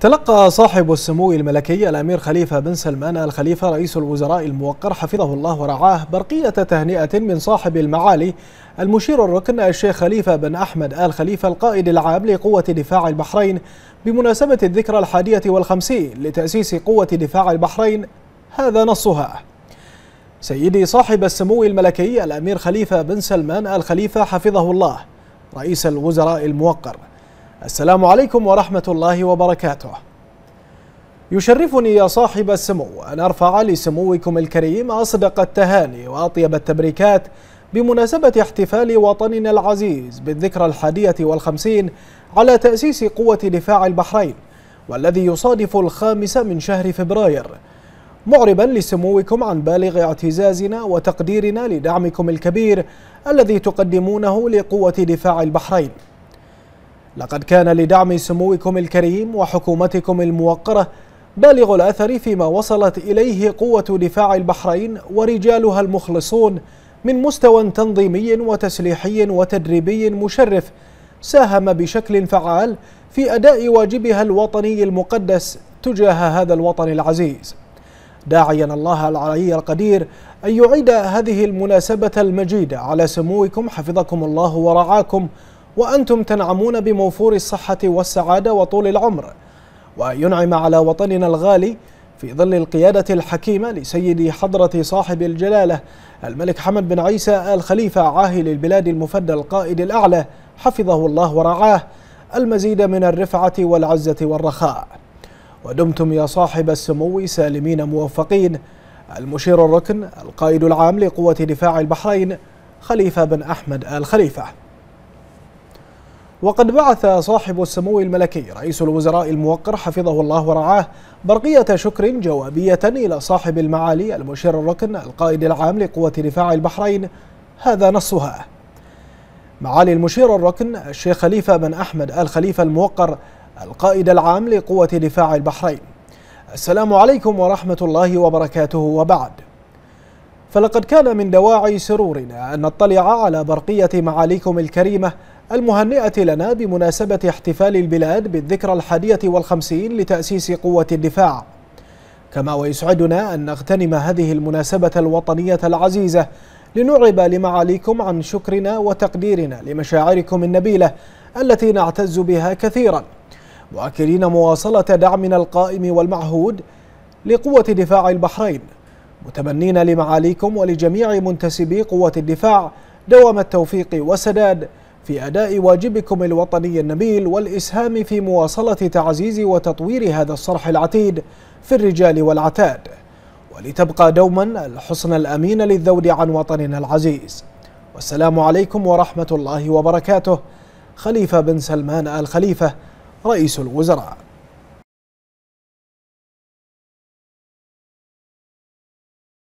تلقى صاحب السمو الملكي الأمير خليفة بن سلمان الخليفة رئيس الوزراء الموقر حفظه الله ورعاه برقية تهنئة من صاحب المعالي المشير الركن الشيخ خليفة بن أحمد آل خليفة القائد العام لقوة دفاع البحرين بمناسبة الذكرى الحادية والخمسين لتأسيس قوة دفاع البحرين هذا نصها سيدي صاحب السمو الملكي الأمير خليفة بن سلمان آل خليفة حفظه الله رئيس الوزراء الموقر السلام عليكم ورحمة الله وبركاته يشرفني يا صاحب السمو أن أرفع لسموكم الكريم أصدق التهاني وأطيب التبريكات بمناسبة احتفال وطننا العزيز بالذكرى الحادية والخمسين على تأسيس قوة دفاع البحرين والذي يصادف الخامس من شهر فبراير معربا لسموكم عن بالغ اعتزازنا وتقديرنا لدعمكم الكبير الذي تقدمونه لقوة دفاع البحرين لقد كان لدعم سموكم الكريم وحكومتكم الموقرة بالغ الأثر فيما وصلت إليه قوة دفاع البحرين ورجالها المخلصون من مستوى تنظيمي وتسليحي وتدريبي مشرف ساهم بشكل فعال في أداء واجبها الوطني المقدس تجاه هذا الوطن العزيز داعيا الله العلي القدير أن يعيد هذه المناسبة المجيدة على سموكم حفظكم الله ورعاكم وأنتم تنعمون بموفور الصحة والسعادة وطول العمر وينعم على وطننا الغالي في ظل القيادة الحكيمة لسيد حضرة صاحب الجلالة الملك حمد بن عيسى آل خليفة عاهل البلاد المفدى القائد الأعلى حفظه الله ورعاه المزيد من الرفعة والعزة والرخاء ودمتم يا صاحب السمو سالمين موفقين المشير الركن القائد العام لقوة دفاع البحرين خليفة بن أحمد آل خليفة وقد بعث صاحب السمو الملكي رئيس الوزراء الموقر حفظه الله ورعاه برقية شكر جوابية إلى صاحب المعالي المشير الركن القائد العام لقوة دفاع البحرين هذا نصها معالي المشير الركن الشيخ خليفة بن أحمد آل خليفة الموقر القائد العام لقوة دفاع البحرين السلام عليكم ورحمة الله وبركاته وبعد فلقد كان من دواعي سرورنا أن نطلع على برقية معاليكم الكريمة المهنئة لنا بمناسبة احتفال البلاد بالذكرى الحادية والخمسين لتأسيس قوة الدفاع كما ويسعدنا أن نغتنم هذه المناسبة الوطنية العزيزة لنعرب لمعاليكم عن شكرنا وتقديرنا لمشاعركم النبيلة التي نعتز بها كثيرا مؤكدين مواصلة دعمنا القائم والمعهود لقوة دفاع البحرين متمنين لمعاليكم ولجميع منتسبي قوة الدفاع دوام التوفيق والسداد في أداء واجبكم الوطني النبيل والإسهام في مواصلة تعزيز وتطوير هذا الصرح العتيد في الرجال والعتاد ولتبقى دوما الحصن الأمين للذود عن وطننا العزيز والسلام عليكم ورحمة الله وبركاته خليفة بن سلمان آل خليفة رئيس الوزراء